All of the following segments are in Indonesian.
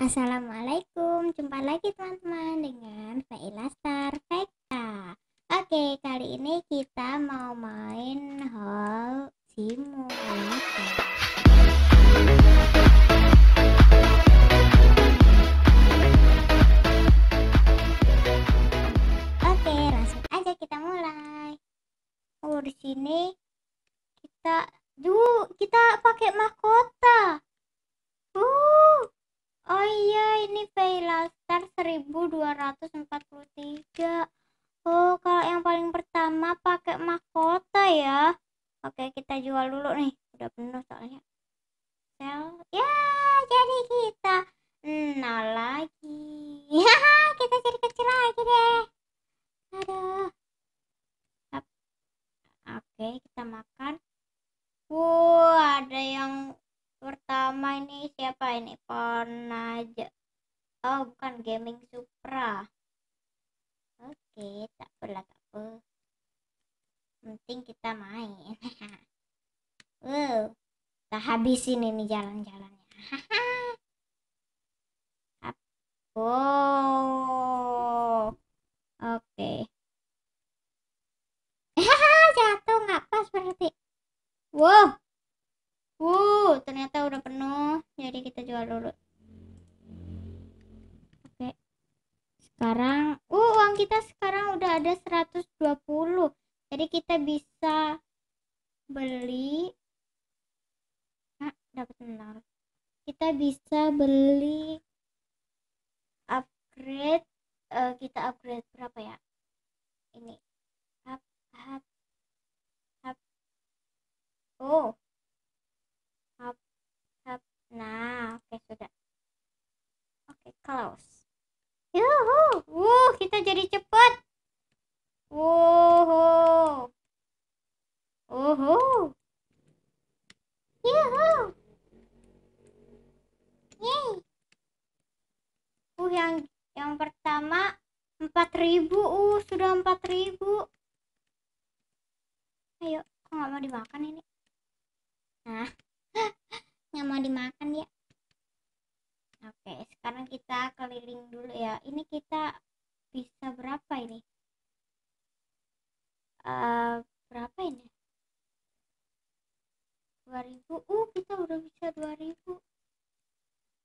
Assalamualaikum, jumpa lagi teman-teman dengan Faila Star Fekta. Oke, kali ini kita mau main Hall Simulator. Oke, langsung aja kita mulai. Oh, di sini kita, duh, kita pakai mahkota. Uh, oh iya ini puluh 1243 oh kalau yang paling pertama pakai mahkota ya oke kita jual dulu nih udah penuh soalnya habis ini jalan-jalannya wow oh, oke okay. jatuh nggak pas berarti wow wow uh, ternyata udah penuh jadi kita jual dulu oke okay. sekarang uh uang kita sekarang udah ada 120 jadi kita bisa beli dapat menaruh kita bisa beli upgrade uh, kita upgrade berapa ya ini up up up oh up up nah oke okay, sudah oke okay, close yuhu Uh, kita jadi cepat ribu ayo kok nggak mau dimakan ini nah nggak mau dimakan ya oke sekarang kita keliling dulu ya ini kita bisa berapa ini uh, berapa ini dua ribu, uh kita udah bisa dua ribu.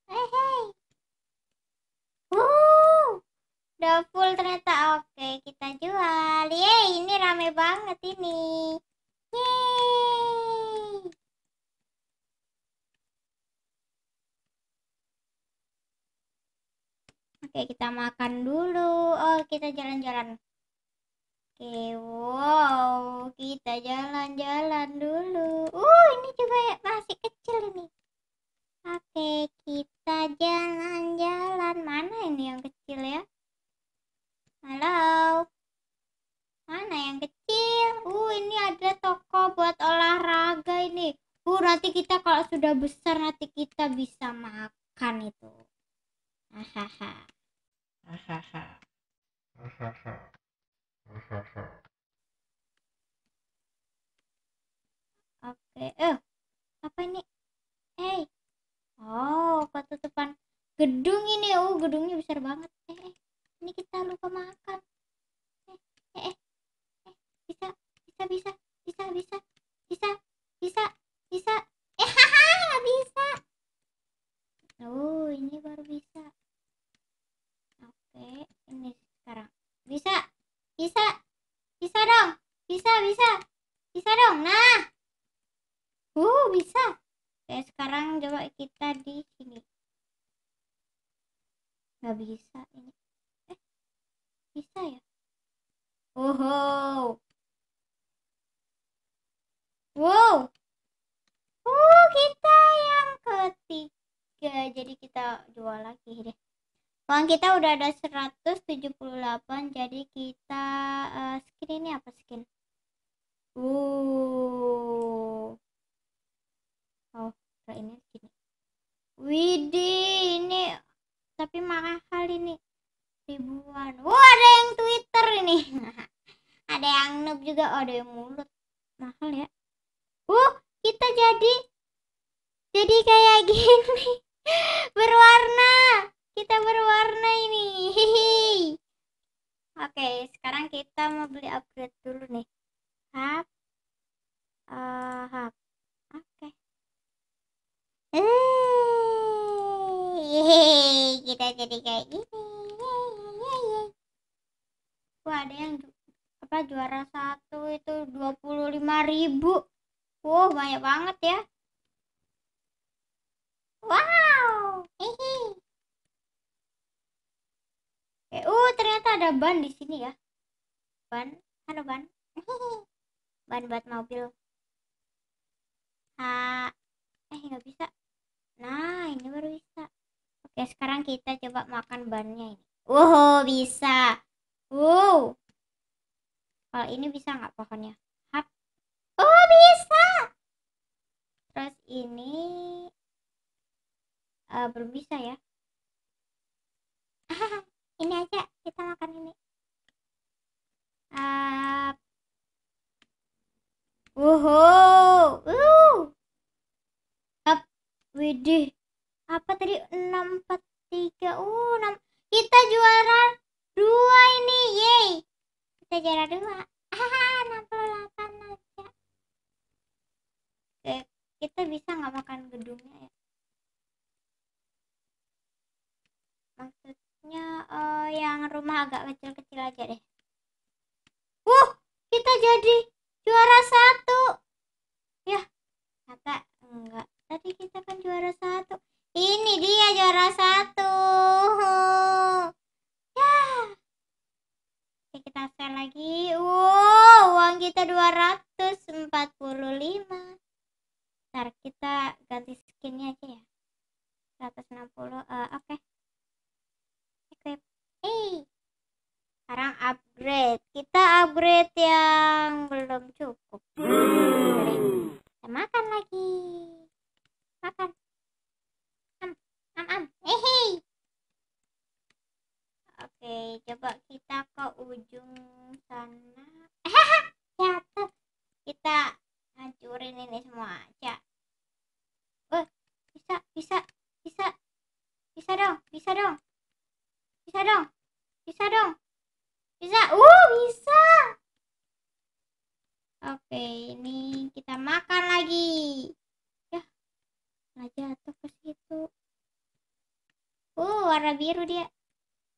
hei uh udah full ternyata oke kita jual Ye, ini rame banget ini Ye. oke kita makan dulu oh kita jalan-jalan oke wow kita jalan-jalan dulu uh ini juga ya, masih kecil ini oke kita jalan-jalan mana ini yang kecil ya Halo. Mana yang kecil? Uh, ini ada toko buat olahraga ini. Uh, nanti kita kalau sudah besar nanti kita bisa makan itu. Hahaha. Hahaha. Hahaha. Hahaha. Oke, eh apa ini? Hey. Eh. Oh, ketutupan gedung ini. Uh, gedungnya besar banget. eh ini kita lupa makan eh eh eh, bisa bisa bisa bisa bisa bisa bisa bisa eh haha bisa oh ini baru bisa oke ini sekarang bisa bisa bisa dong bisa bisa bisa dong nah uh bisa oke sekarang coba kita di sini nggak bisa ini bisa ya wow wow uh kita yang ketiga jadi kita jual lagi deh uang kita udah ada 178 jadi kita uh, skin ini apa skin uh oh ini skin Widih ini tapi mahal ini ribuan wah ada yang twitter ini ada yang noob juga oh, ada yang mulut mahal ya uh kita jadi jadi kayak gini berwarna kita berwarna ini hehehe oke sekarang kita mau beli upgrade dulu nih hap uh, hap oke okay. eh hehehe kita jadi kayak gini wah ada yang apa juara satu itu lima ribu wow banyak banget ya wow hehe Eh uh ternyata ada ban di sini ya ban halo ban ban buat mobil ah eh nggak bisa nah ini baru bisa Oke, ya, sekarang kita coba makan bannya ini. Wow, bisa. Wow. Kalau ini bisa nggak pohonnya? Hap. Oh, bisa. Terus ini uh, belum bisa ya. ini aja kita makan ini. Uh, Wow. uh, hap widih, apa tadi 6 4 3 uh 6 kita juara dua ini yay kita juara dua puluh 68 aja Oke, kita bisa nggak makan gedungnya ya maksudnya uh, yang rumah agak kecil-kecil aja deh uh kita jadi juara satu ya kata enggak tadi kita kan juara satu ini dia juara satu. Ya. Oke, kita share lagi. Wow, uang kita 245. Ntar kita ganti skinnya aja ya. 160 uh, eh, oke. Okay. Equip. Hey. Sekarang upgrade. Kita upgrade yang belum cukup. Kita makan lagi. Makan am am hehe oke coba kita ke ujung sana jatuh kita hancurin ini semua aja Eh, bisa bisa bisa bisa dong bisa dong bisa dong bisa dong bisa uh bisa oke ini kita makan lagi ya nggak jatuh warna biru dia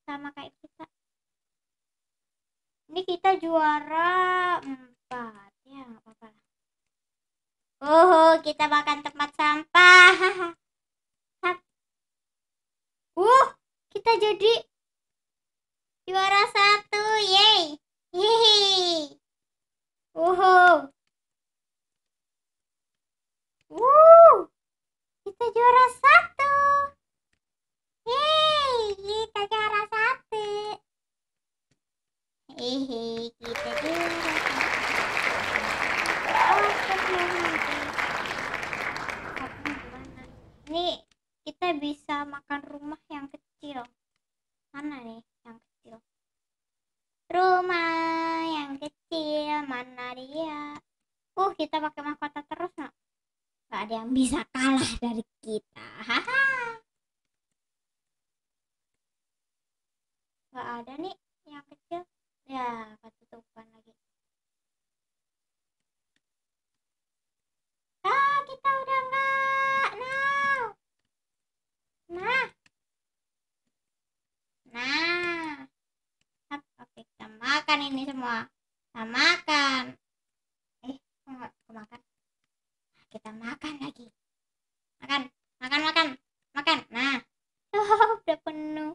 sama kayak kita ini kita juara empat ya nggak apa-apa oh kita makan tempat sampah uh kita jadi juara satu yay hihi uh Wuh, kita juara satu. Yeay, kita juara satu. Hehe, kita juara satu. Ini oh, kita bisa makan rumah yang kecil. Mana nih yang kecil? Rumah yang kecil, mana dia? Uh, kita pakai mahkota terus, nak? Gak ada yang bisa kalah dari makan ini semua kita makan eh aku makan kita makan lagi makan makan makan makan nah oh, udah penuh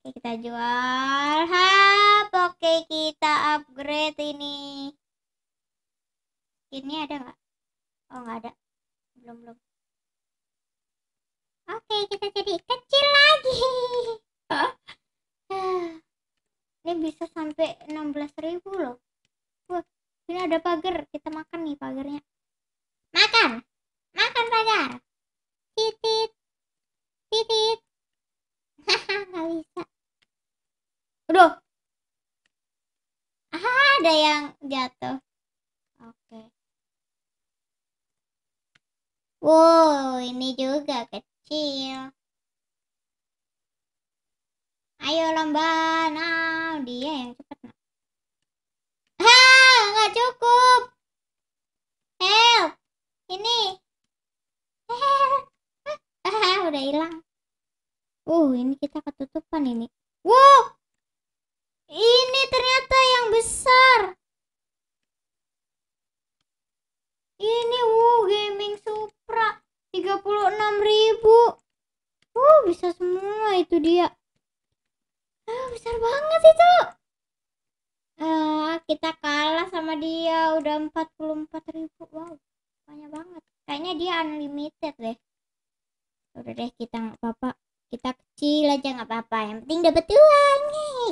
Oke, kita jual ha oke kita upgrade ini ini ada nggak oh nggak ada belum belum oke kita jadi kecil lagi ini bisa sampai ribu loh wah ini ada pagar kita makan nih pagarnya makan makan pagar titit titit haha nggak bisa udah ah ada yang jatuh oke okay. wow ini juga kecil Ayo lomba now dia yang cepat. Ha, nggak cukup. Help. Ini. ah, udah hilang. Uh, ini kita ketutupan ini. Wow. Ini ternyata yang besar. Ini wow gaming Supra 36.000. Uh, bisa semua itu dia ah besar banget itu Ah, kita kalah sama dia udah 44 ribu wow banyak banget kayaknya dia unlimited deh udah deh kita nggak apa-apa kita kecil aja nggak apa-apa yang penting dapat uang nih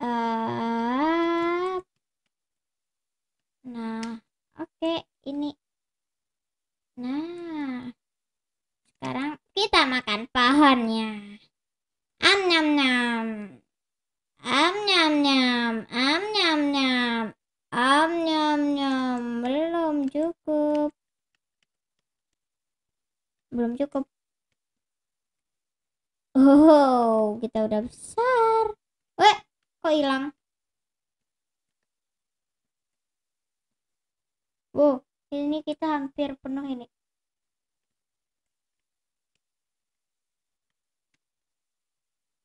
eh, uh, nah oke okay, ini nah sekarang kita makan pohonnya. Am nyam nyam. Am nyam nyam. Am nyam nyam. Am nyam nyam. Belum cukup. Belum cukup. Oh, kita udah besar. eh kok hilang? Wow, ini kita hampir penuh ini.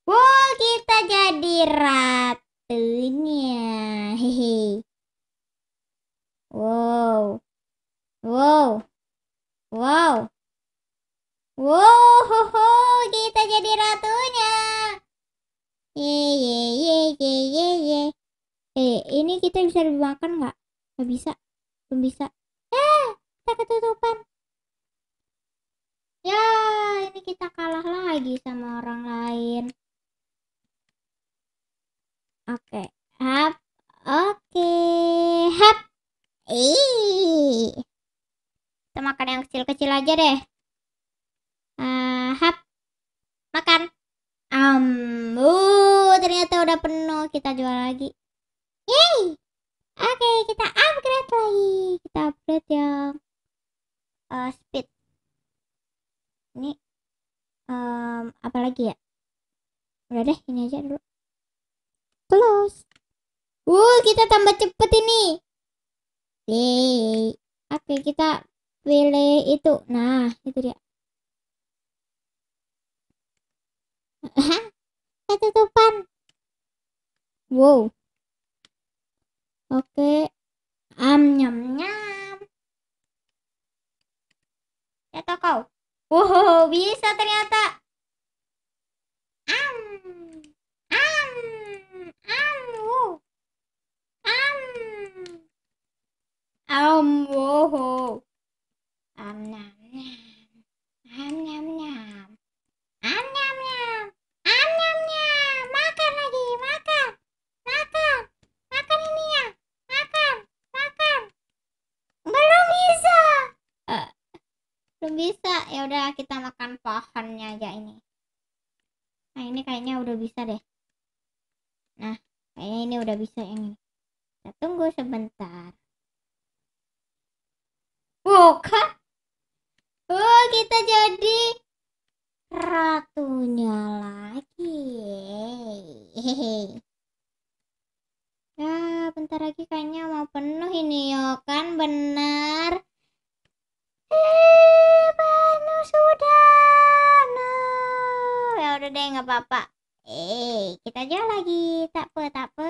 Wow, kita jadi ratunya. Hehe. Wow. Wow. Wow. Wow, ho, ho, kita jadi ratunya. Ye ye ye ye ye ye. Eh, ini kita bisa dimakan nggak? Nggak bisa. Belum bisa. Eh, kita ketutupan. Ya, ini kita kalah lagi sama orang lain. Oke. Hap. Oke. Hap. Ih. Kita makan yang kecil-kecil aja deh. Uh, hap. Makan. Um, uh, ternyata udah penuh. Kita jual lagi. Yeay. Oke, kita upgrade lagi. Kita upgrade yang uh, speed. Ini um, apa lagi ya? Udah deh, ini aja dulu. Plus. Uh, kita tambah cepet ini. Nih. Oke, kita pilih itu. Nah, itu dia. hah, Ketutupan. Wow. Oke. Am nyam nyam. Jatuh ya, kau. Wow, bisa ternyata. Am. ông vô hồ anh nằm deh nggak apa-apa eh kita jual lagi tak apa tak apa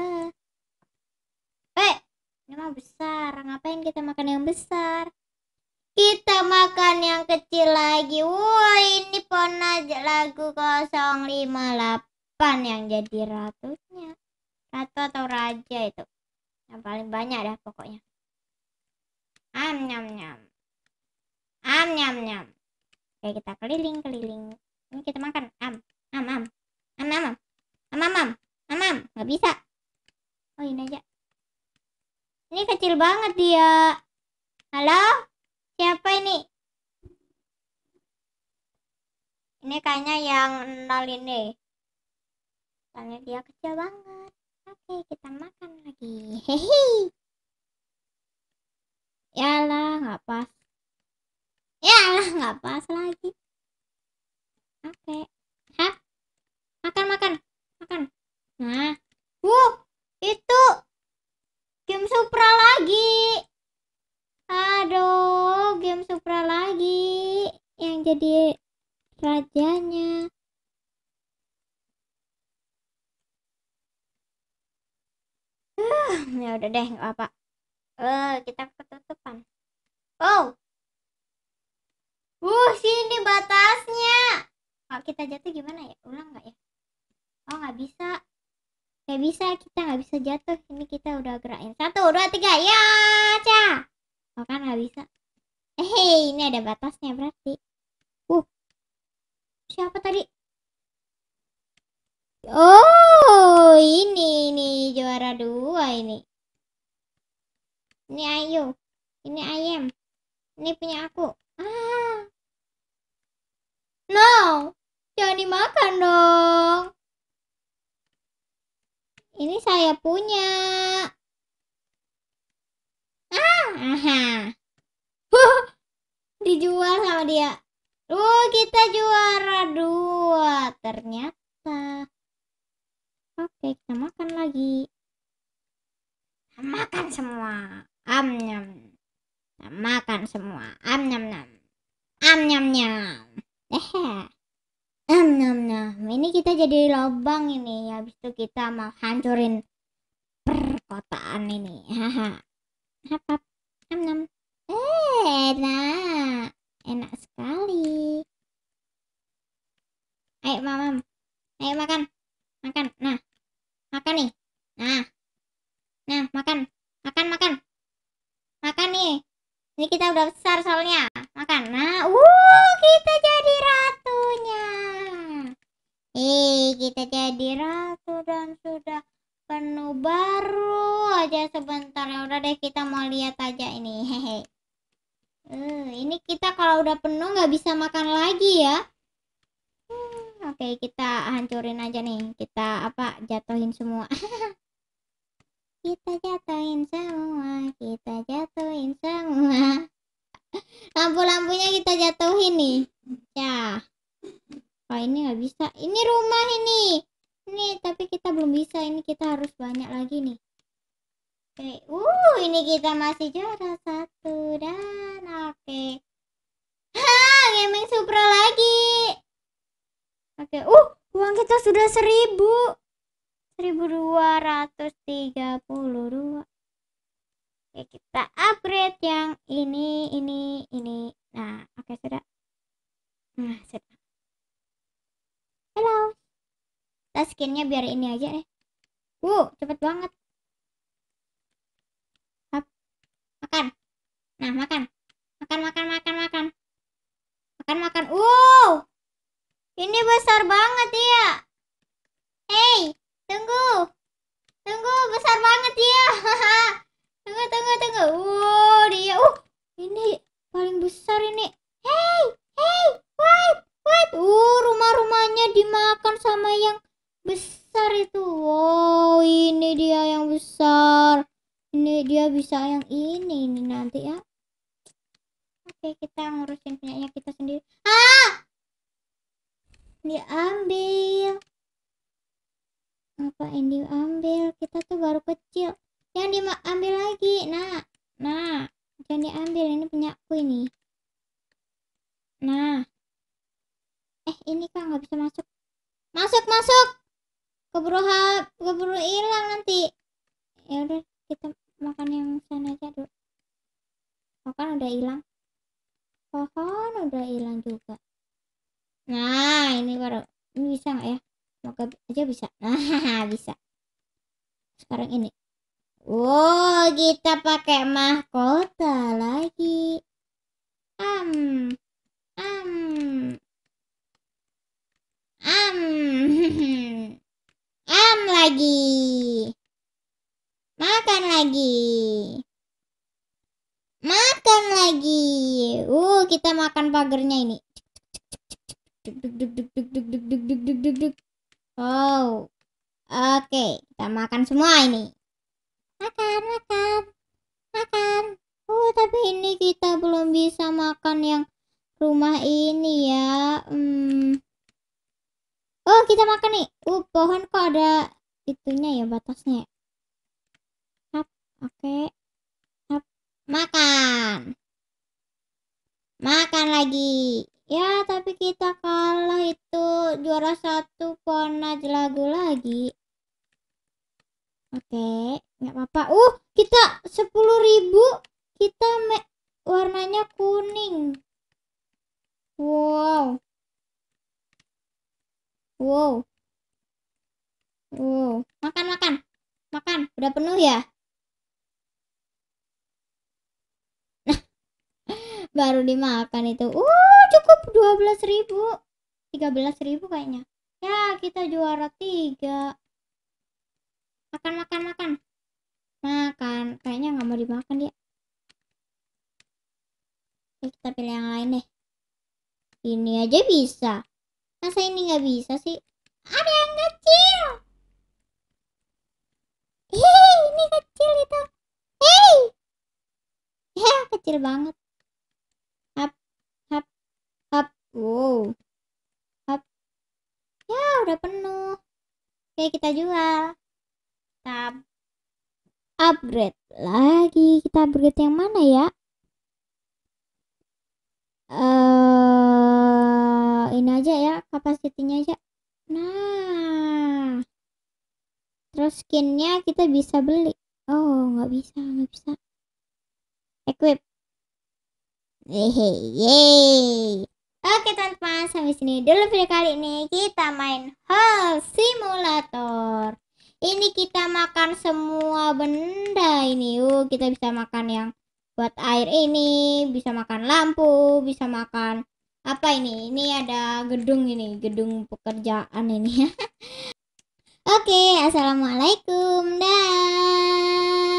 eh ini mah besar ngapain kita makan yang besar kita makan yang kecil lagi Wah, ini pon aja lagu 058 yang jadi ratunya ratu atau raja itu yang paling banyak dah pokoknya am nyam nyam am nyam nyam oke kita keliling keliling ini kita makan am am am am am am am am am am nggak bisa oh ini aja ini kecil banget dia halo siapa ini ini kayaknya yang nol ini soalnya dia kecil banget oke kita makan lagi hehe yalah nggak pas yalah nggak pas lagi oke makan makan makan nah wuh itu game supra lagi aduh game supra lagi yang jadi rajanya uh, ya udah deh nggak apa eh uh, kita ketutupan oh uh sini batasnya kalau kita jatuh gimana ya ulang nggak ya oh nggak bisa nggak bisa kita nggak bisa jatuh ini kita udah gerakin satu dua tiga ya ca oh kan nggak bisa eh ini ada batasnya berarti uh siapa tadi oh ini ini juara dua ini ini ayu ini ayam ini punya aku ah no jangan dimakan dong Ini saya punya. Ah, Dijual sama dia. Uh, kita juara dua ternyata. Oke, kita makan lagi. Makan semua. Am nyam. Makan semua. Am nyam nyam. Am nyam nyam. Eh nah, nah ini kita jadi lubang ini habis itu kita mau hancurin perkotaan ini haha apa enam enak enak sekali ayo mamam ayo makan makan nah lampu-lampunya kita jatuhin nih ya oh ini nggak bisa ini rumah ini ini tapi kita belum bisa ini kita harus banyak lagi nih oke okay. uh ini kita masih juara satu dan oke okay. ha gaming supra lagi oke okay. uh uang kita sudah seribu seribu dua ratus tiga puluh dua Oke, kita upgrade yang ini, ini, ini. Nah, oke okay, sudah. Nah, sudah. Hello. Kita skinnya biar ini aja deh. Wow, cepet banget. Makan. Nah, makan. diambil kita tuh baru kecil yang diambil lagi nah nah jangan diambil ini punya aku ini nah eh ini kan nggak bisa masuk masuk masuk keburu hap keburu hilang nanti ya udah kita makan yang sana aja dulu makan udah hilang pohon udah hilang juga nah ini baru ini bisa nggak ya Semoga aja bisa. Nah, bisa. Sekarang ini. Wow, kita pakai mahkota lagi. Am. Am. Am. Am lagi. Makan lagi. Makan lagi. Uh, kita makan pagernya ini. Duk duk duk duk duk duk Wow. Oke, kita makan semua ini. Makan, makan. Makan. Oh, tapi ini kita belum bisa makan yang rumah ini ya. Hmm. Oh, kita makan nih. Uh, pohon kok ada itunya ya batasnya. Ya? Hap, oke. Okay. Hap, makan. Makan lagi. Ya, tapi kita kalah itu juara satu Pona lagu lagi. Oke, okay, nggak apa-apa. Uh, kita sepuluh ribu kita warnanya kuning. Wow. Wow. Wow, makan makan. Makan, udah penuh ya? baru dimakan itu uh cukup dua belas ribu tiga belas ribu kayaknya ya kita juara tiga makan makan makan makan kayaknya nggak mau dimakan dia Oke, eh, kita pilih yang lain deh ini aja bisa masa ini nggak bisa sih ada yang kecil hei ini kecil itu hei ya kecil banget Wow. Hap. Ya, udah penuh. Oke, kita jual. Kita upgrade lagi. Kita upgrade yang mana ya? uh, ini aja ya kapasitinya aja nah terus skinnya kita bisa beli oh nggak bisa nggak bisa equip yay! Oke teman-teman, sampai sini dulu video kali ini kita main Hall simulator. Ini kita makan semua benda ini. Uh, kita bisa makan yang buat air ini, bisa makan lampu, bisa makan apa ini? Ini ada gedung ini, gedung pekerjaan ini ya. Oke, assalamualaikum. dan.